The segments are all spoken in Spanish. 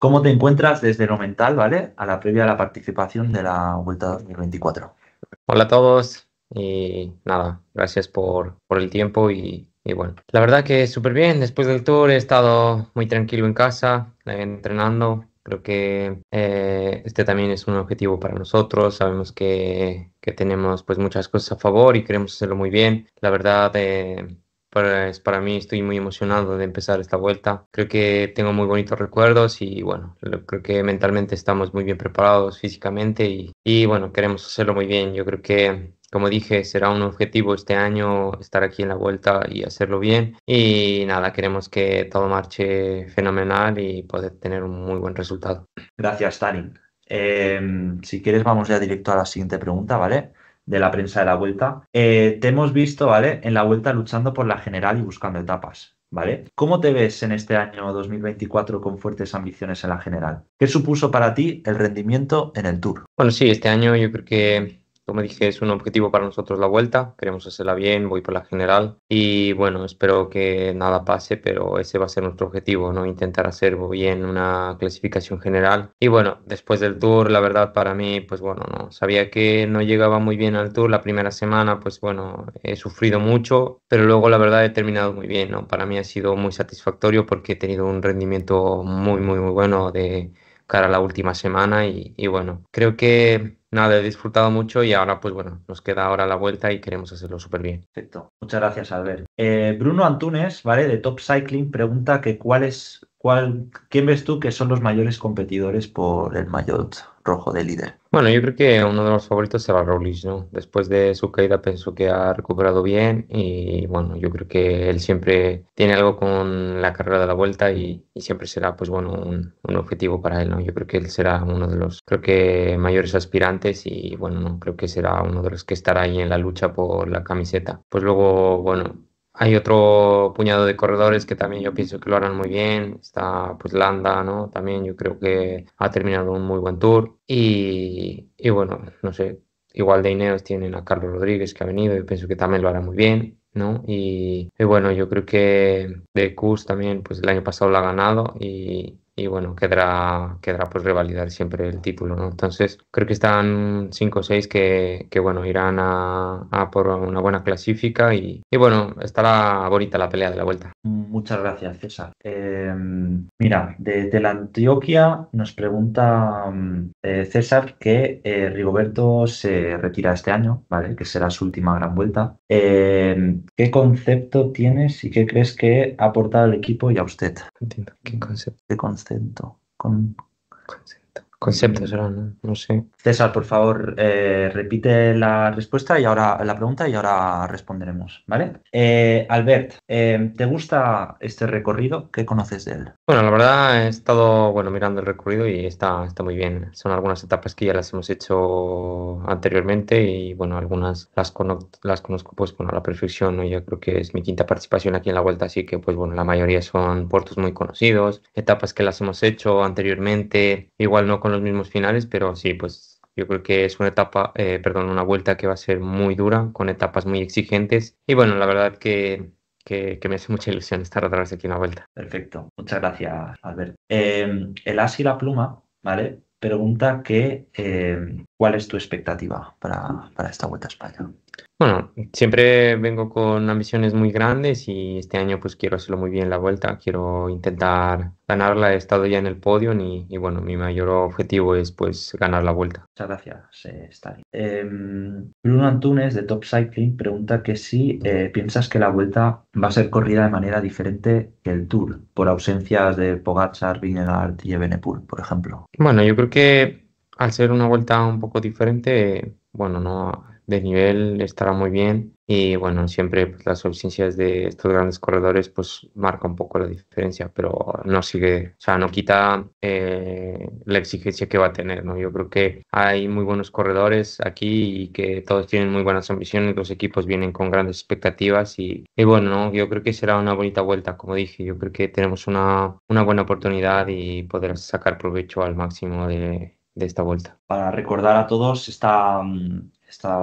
¿Cómo te encuentras desde lo mental, ¿vale? A la previa de la participación de la Vuelta 2024. Hola a todos y nada, gracias por, por el tiempo y, bueno, la verdad que súper bien. Después del tour he estado muy tranquilo en casa, eh, entrenando. Creo que eh, este también es un objetivo para nosotros. Sabemos que, que, tenemos pues muchas cosas a favor y queremos hacerlo muy bien. La verdad... Eh, para, para mí, estoy muy emocionado de empezar esta vuelta. Creo que tengo muy bonitos recuerdos y bueno, creo que mentalmente estamos muy bien preparados físicamente y, y bueno, queremos hacerlo muy bien. Yo creo que como dije, será un objetivo este año estar aquí en la vuelta y hacerlo bien. Y nada, queremos que todo marche fenomenal y poder tener un muy buen resultado. Gracias, Tarin. Em, si quieres, vamos ya directo a la siguiente pregunta, ¿vale? de la prensa de la vuelta, eh, te hemos visto, ¿vale? En la vuelta luchando por la general y buscando etapas. ¿Vale? ¿Cómo te ves en este año 2024 con fuertes ambiciones en la general? ¿Qué supuso para ti el rendimiento en el Tour? Bueno, sí, este año yo creo que como dije, es un objetivo para nosotros la vuelta, queremos hacerla bien, voy por la general y bueno, espero que nada pase, pero ese va a ser nuestro objetivo, ¿no? Intentar hacer bien una clasificación general. Y bueno, después del tour, la verdad para mí, pues bueno, no, sabía que no llegaba muy bien al tour la primera semana, pues bueno, he sufrido mucho, pero luego la verdad he terminado muy bien, ¿no? Para mí ha sido muy satisfactorio porque he tenido un rendimiento muy, muy, muy bueno de cara a la última semana y, y bueno, creo que nada, he disfrutado mucho y ahora, pues bueno, nos queda ahora la vuelta y queremos hacerlo súper bien. Perfecto. Muchas gracias, Albert. Eh, Bruno Antunes, ¿vale? De Top Cycling, pregunta que cuál es, cuál, ¿quién ves tú que son los mayores competidores por el Mayotte? rojo de líder. Bueno, yo creo que uno de los favoritos será Roglic, ¿no? Después de su caída pienso que ha recuperado bien y bueno, yo creo que él siempre tiene algo con la carrera de la vuelta y, siempre será pues bueno un, un, objetivo para él, ¿no? Yo creo que él será uno de los, creo que mayores aspirantes y bueno, no, creo que será uno de los que estará ahí en la lucha por la camiseta. Pues luego, bueno, hay otro puñado de corredores que también yo pienso que lo harán muy bien. Está pues Landa, ¿no? También yo creo que ha terminado un muy buen tour. Y, bueno, no sé, igual de Ineos tienen a Carlos Rodríguez que ha venido, yo pienso que también lo hará muy bien. ¿no? Y, bueno, yo creo que de Kus también, pues el año pasado lo ha ganado y y bueno, quedará, quedará pues revalidar siempre el título, ¿no? Entonces, creo que están 5 o 6 que, que, bueno, irán a, a, por una buena clasifica y, y bueno, estará bonita la pelea de la vuelta. Muchas gracias, César. Eh, mira, desde la Antioquia nos pregunta mm, eh, César que eh, Rigoberto se retira este año, ¿vale? Que será su última gran vuelta. ¿Qué concepto tienes y qué crees que ha aportado al equipo y a usted? Entiendo. ¿Qué concepto? ¿Qué Con... concepto conceptos eran, ¿no? sé. César, por favor, eh, repite la respuesta y ahora la pregunta y ahora responderemos, ¿vale? Eh, Albert, eh, ¿te gusta este recorrido? ¿Qué conoces de él? Bueno, la verdad he estado bueno mirando el recorrido y está, está muy bien. Son algunas etapas que ya las hemos hecho anteriormente y bueno, algunas las, conozco, las conozco pues bueno a la perfección, Yo creo que es mi quinta participación aquí en la vuelta, así que pues bueno, la mayoría son puertos muy conocidos, etapas que las hemos hecho anteriormente, igual no con los mismos finales, pero sí, pues yo creo que es una etapa, eh, perdón, una vuelta que va a ser muy dura, con etapas muy exigentes. Y bueno, la verdad que que, me hace mucha ilusión estar atrás de aquí una vuelta. Perfecto, muchas gracias, Albert. Eh, el as la pluma, ¿vale? Pregunta que eh, ¿Cuál es tu expectativa para, esta Vuelta a España? Bueno, siempre vengo con ambiciones muy grandes y este año pues quiero hacerlo muy bien la Vuelta, quiero intentar ganarla, he estado ya en el podio y, bueno, mi mayor objetivo es pues ganar la Vuelta. Muchas gracias, eh, em, Bruno Antunes de Top Cycling pregunta que si eh, piensas que la Vuelta va a ser corrida de manera diferente que el Tour, por ausencias de Pogacar, Vingegaard y Ebenepoel, por ejemplo. Bueno, yo creo que al ser una vuelta un poco diferente, bueno, no de nivel estará muy bien y bueno, siempre pues, las ausencias de estos grandes corredores pues marca un poco la diferencia, pero no sigue, o sea, no quita eh, la exigencia que va a tener, ¿no? Yo creo que hay muy buenos corredores aquí y que todos tienen muy buenas ambiciones, los equipos vienen con grandes expectativas y, y bueno, yo creo que será una bonita vuelta, como dije, yo creo que tenemos una, una buena oportunidad y poder sacar provecho al máximo de, de esta vuelta. Para recordar a todos, mm, esta,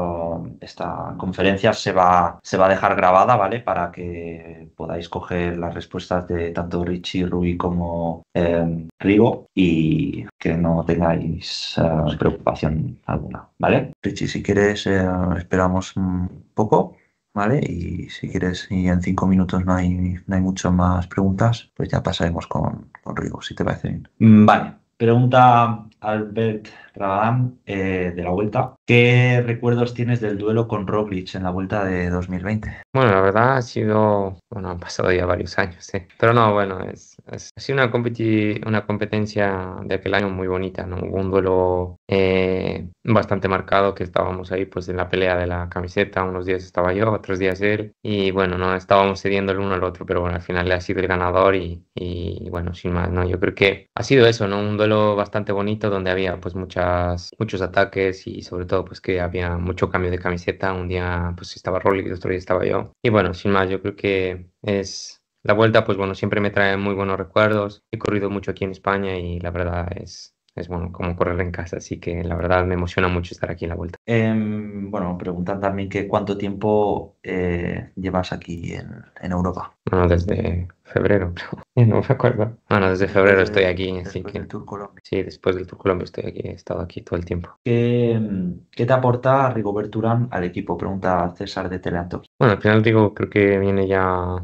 esta, conferencia se va, se va a dejar grabada, ¿vale? Para que podáis coger las respuestas de tanto Richie, Rui como em, Rigo y que no tengáis eh, preocupación alguna, ¿vale? Richie, si quieres, eh, esperamos un poco. ¿Vale? Y si quieres, y en cinco minutos no hay, no hay más preguntas, pues ya pasaremos con, con Rigo, si te parece bien. Mm, vale, Pregunta Albert Radam, eh, de la vuelta. ¿Qué recuerdos tienes del duelo con Roglic en la vuelta de 2020? Bueno, la verdad ha sido. Bueno, han pasado ya varios años, Pero no, bueno, es, ha sido una, una competencia de aquel año muy bonita, ¿no? Hubo un duelo eh, bastante marcado que estábamos ahí, pues en la pelea de la camiseta. Unos días estaba yo, otros días él. Y bueno, no estábamos cediendo el uno al otro, pero bueno, al final le ha sido el ganador y, y bueno, sin más, ¿no? Yo creo que ha sido eso, ¿no? Un duelo bastante bonito donde había pues muchas, muchos ataques y sobre todo pues que había mucho cambio de camiseta. Un día pues estaba Rolly, y otro día estaba yo. Y bueno, sin más, yo creo que es la vuelta, pues bueno, siempre me trae muy buenos recuerdos. He corrido mucho aquí en España y la verdad es, es bueno como correr en casa, así que la verdad me emociona mucho estar aquí en la vuelta. Em, bueno, preguntan también que cuánto tiempo eh, llevas aquí en, Europa. Bueno, desde febrero, eh, no me acuerdo. Bueno, desde febrero estoy aquí, después Del Tour Colombia. Sí, después del Tour Colombia estoy aquí, he estado aquí todo el tiempo. ¿Qué, qué te aporta Rigoberto Berturán al equipo? Pregunta César de Teleantoki. Bueno, al final digo, creo que viene ya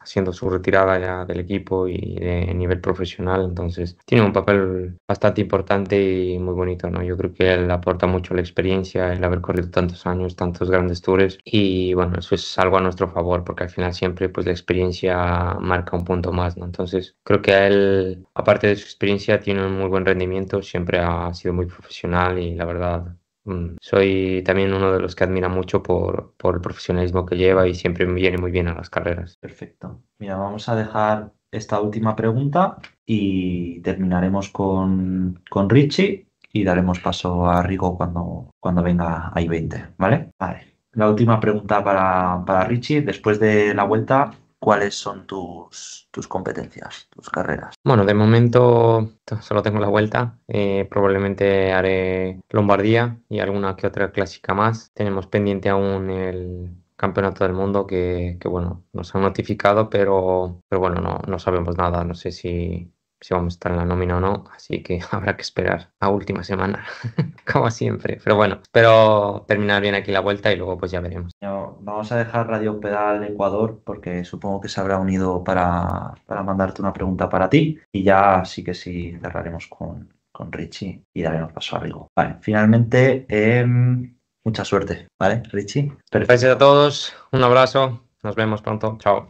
haciendo su retirada ya del equipo y de, nivel profesional. Entonces, tiene un papel bastante importante y muy bonito, ¿no? Yo creo que él aporta mucho la experiencia, el haber corrido tantos años, tantos grandes tours y bueno, eso es algo a nuestro favor porque al final siempre pues la experiencia marca un punto más, ¿no? Entonces, creo que él, aparte de su experiencia, tiene un muy buen rendimiento, siempre ha sido muy profesional y la verdad Mm, soy también uno de los que admira mucho por, el profesionalismo que lleva y siempre me viene muy bien a las carreras. Perfecto. Mira, vamos a dejar esta última pregunta y terminaremos con, Richie y daremos paso a Rigo cuando, cuando venga i 20, ¿vale? Vale. La última pregunta para, para Richie. Después de la vuelta, cuáles son tus, tus, competencias, tus carreras. Bueno, de momento solo tengo la vuelta. Eh, probablemente haré Lombardía y alguna que otra clásica más. Tenemos pendiente aún el campeonato del mundo que, que bueno, nos han notificado, pero, pero bueno, no, no sabemos nada. No sé si si vamos a estar en la nómina o no, así que habrá que esperar a última semana, como siempre. Pero bueno, espero terminar bien aquí la vuelta y luego pues ya veremos. vamos a dejar Radio Pedal Ecuador porque supongo que se habrá unido para, mandarte una pregunta para ti y ya sí que sí cerraremos con, Richie y daremos paso a Rigo. Vale, finalmente, em, mucha suerte, ¿vale, Richie? Perfecto. Gracias a todos, un abrazo, nos vemos pronto, chao.